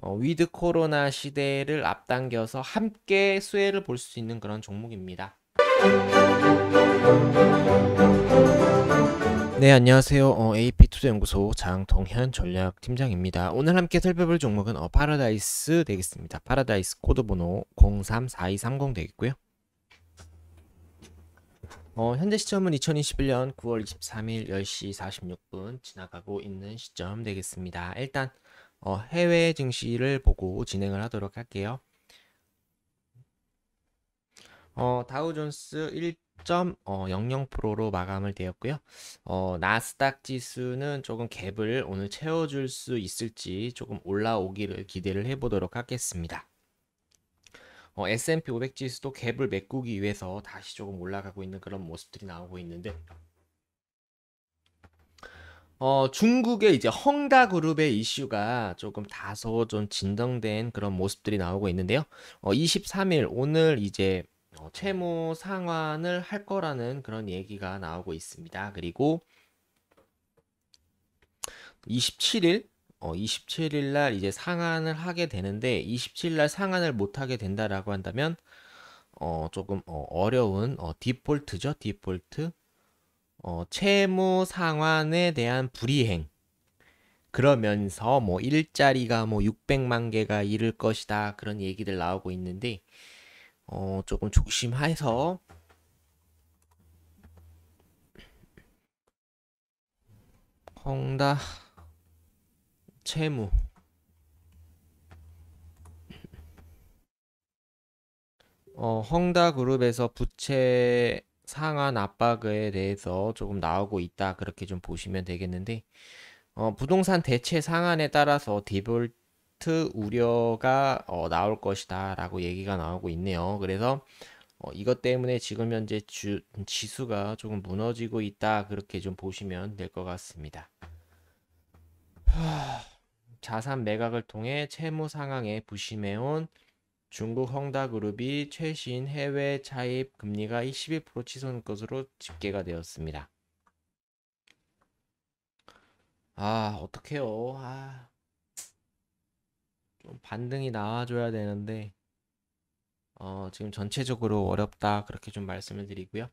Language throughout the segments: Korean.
어, 위드 코로나 시대를 앞당겨서 함께 수혜를 볼 수 있는 그런 종목입니다. 네, 안녕하세요. 어, AP투자연구소 장동현 전략팀장입니다. 오늘 함께 살펴볼 종목은 어, 파라다이스 되겠습니다. 파라다이스 코드번호 034230 되겠고요. 어, 현재 시점은 2021년 9월 23일 10시 46분 지나가고 있는 시점 되겠습니다. 일단 어, 해외 증시를 보고 진행을 하도록 할게요. 어, 다우존스 1.00%로 어, 마감을 되었고요. 어, 나스닥 지수는 조금 갭을 오늘 채워줄 수 있을지 조금 올라오기를 기대를 해보도록 하겠습니다. 어, S&P 500 지수도 갭을 메꾸기 위해서 다시 조금 올라가고 있는 그런 모습들이 나오고 있는데 어, 중국의 이제 헝다 그룹의 이슈가 조금 다소 좀 진정된 그런 모습들이 나오고 있는데요. 어, 23일 오늘 이제 어, 채무 상환을 할 거라는 그런 얘기가 나오고 있습니다. 그리고 27일 어, 27일 날 이제 상환을 하게 되는데 27일 날상환을못 하게 된다라고 한다면 어, 조금 어, 어려운 어, 디폴트죠. 디폴트 어, 채무 상환에 대한 불이행 그러면서 뭐 일자리가 뭐 600만 개가 이를 것이다 그런 얘기들 나오고 있는데 어, 조금 조심해서 홍다 채무 어, 헝다 그룹에서 부채 상한 압박에 대해서 조금 나오고 있다 그렇게 좀 보시면 되겠는데 어, 부동산 대체 상한에 따라서 디볼트 우려가 어, 나올 것이다 라고 얘기가 나오고 있네요 그래서 어, 이것 때문에 지금 현재 주, 지수가 조금 무너지고 있다 그렇게 좀 보시면 될 것 같습니다 하... 자산 매각을 통해 채무 상황에 부심해온 중국 헝다그룹이 최신 해외 차입 금리가 2 1 치솟은 것으로 집계가 되었습니다. 아, 어떡해요. 아, 좀 반등이 나와줘야 되는데, 어, 지금 전체적으로 어렵다. 그렇게 좀 말씀을 드리고요.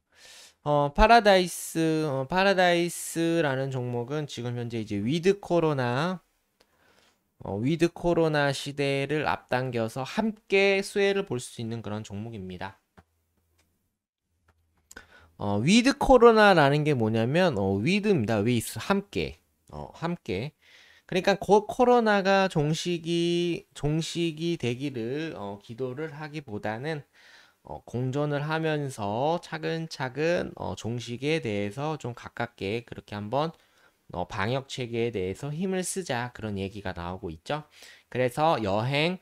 어, 파라다이스, 어, 파라다이스라는 종목은 지금 현재 이제 위드 코로나 어, 위드 코로나 시대를 앞당겨서 함께 수혜를 볼 수 있는 그런 종목입니다. 어, 위드 코로나라는 게 뭐냐면 어, 위드입니다. 위스 함께 어, 함께 그러니까 곧 코로나가 종식이 종식이 되기를 어, 기도를 하기보다는 어, 공존을 하면서 차근차근 어, 종식에 대해서 좀 가깝게 그렇게 한번 어, 방역 체계에 대해서 힘을 쓰자 그런 얘기가 나오고 있죠. 그래서 여행,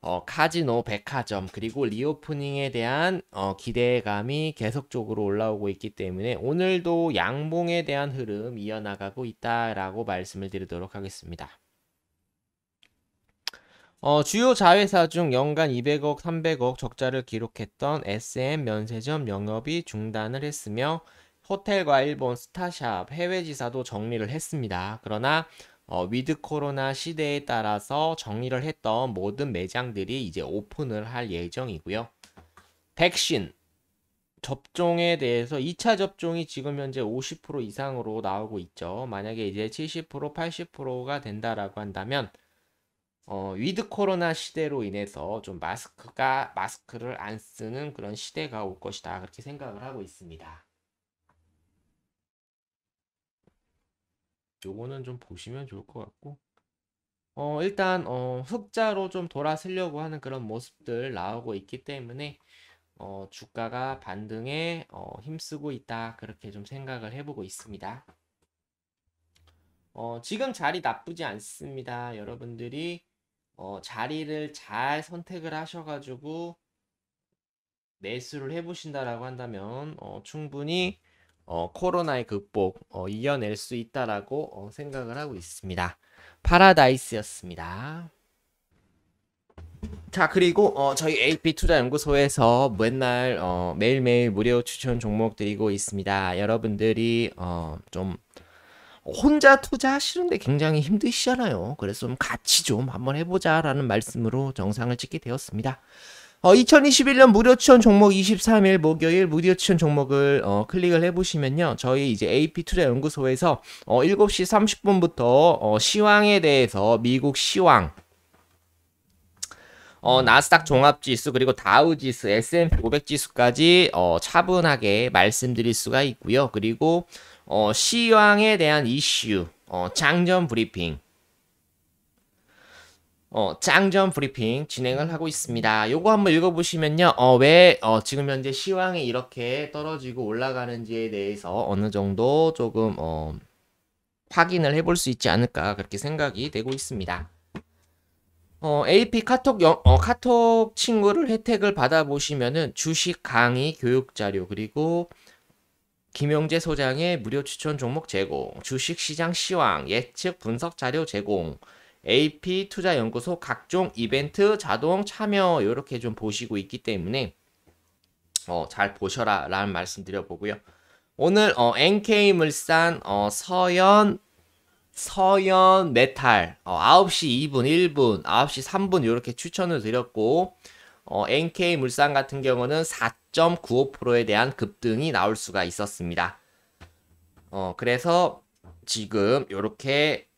어, 카지노, 백화점 그리고 리오프닝에 대한 어, 기대감이 계속적으로 올라오고 있기 때문에 오늘도 양봉에 대한 흐름 이어나가고 있다라고 말씀을 드리도록 하겠습니다. 어, 주요 자회사 중 연간 200억, 300억 적자를 기록했던 SM 면세점 영업이 중단을 했으며 호텔과 일본 스타샵, 해외 지사도 정리를 했습니다. 그러나 어, 위드 코로나 시대에 따라서 정리를 했던 모든 매장들이 이제 오픈을 할 예정이고요. 백신 접종에 대해서 2차 접종이 지금 현재 50% 이상으로 나오고 있죠. 만약에 이제 70% 80%가 된다라고 한다면 어, 위드 코로나 시대로 인해서 좀 마스크가 마스크를 안 쓰는 그런 시대가 올 것이다 그렇게 생각을 하고 있습니다. 요거는 좀 보시면 좋을 것 같고 어, 일단 어, 흑자로 좀 돌아서려고 하는 그런 모습들 나오고 있기 때문에 어, 주가가 반등에 어, 힘쓰고 있다 그렇게 좀 생각을 해보고 있습니다. 어, 지금 자리 나쁘지 않습니다. 여러분들이 어, 자리를 잘 선택을 하셔가지고 매수를 해보신다라고 한다면 어, 충분히 어, 코로나의 극복 어, 이어낼수 있다라고 어, 생각을 하고 있습니다. 파라다이스였습니다. 자 그리고 어, 저희 AP 투자 연구소에서 맨날 어, 매일매일 무료 추천 종목 드리고 있습니다. 여러분들이 어, 좀 혼자 투자하시는데 굉장히 힘드시잖아요. 그래서 좀 같이 좀 한번 해보자라는 말씀으로 정상을 찍게 되었습니다. 어, 2021년 무료 추천 종목 23일 목요일 무료 추천 종목을 어, 클릭을 해보시면요. 저희 이제 AP투자연구소에서 어, 7시 30분부터 어, 시황에 대해서 미국 시황, 어, 나스닥 종합지수 그리고 다우지수, S&P 500지수까지 어, 차분하게 말씀드릴 수가 있고요. 그리고 어, 시황에 대한 이슈, 어, 장전 브리핑, 어, 짱전 브리핑 진행을 하고 있습니다. 요거 한번 읽어보시면요. 어, 왜, 어, 지금 현재 시황이 이렇게 떨어지고 올라가는지에 대해서 어느 정도 조금, 어, 확인을 해볼 수 있지 않을까, 그렇게 생각이 되고 있습니다. 어, AP 카톡, 영, 어, 카톡 친구를 혜택을 받아보시면은 주식 강의 교육 자료, 그리고 김용재 소장의 무료 추천 종목 제공, 주식시장 시황, 예측 분석 자료 제공, AP 투자연구소 각종 이벤트 자동 참여 이렇게 좀 보시고 있기 때문에 어, 잘 보셔라 라는 말씀 드려보고요. 오늘 어, NK물산 어, 서연서연 메탈 어, 9시 2분 1분 9시 3분 이렇게 추천을 드렸고 어, NK물산 같은 경우는 4.95%에 대한 급등이 나올 수가 있었습니다. 어, 그래서 지금 이렇게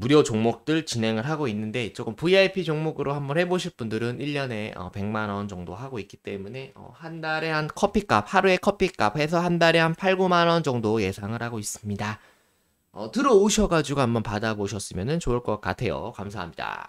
무료 종목들 진행을 하고 있는데 조금 VIP 종목으로 한번 해보실 분들은 1년에 어, 100만원 정도 하고 있기 때문에 어, 한 달에 한 커피값, 하루에 커피값 해서 한 달에 한 8, 9만원 정도 예상을 하고 있습니다. 어, 들어오셔가지고 한번 받아보셨으면 좋을 것 같아요. 감사합니다.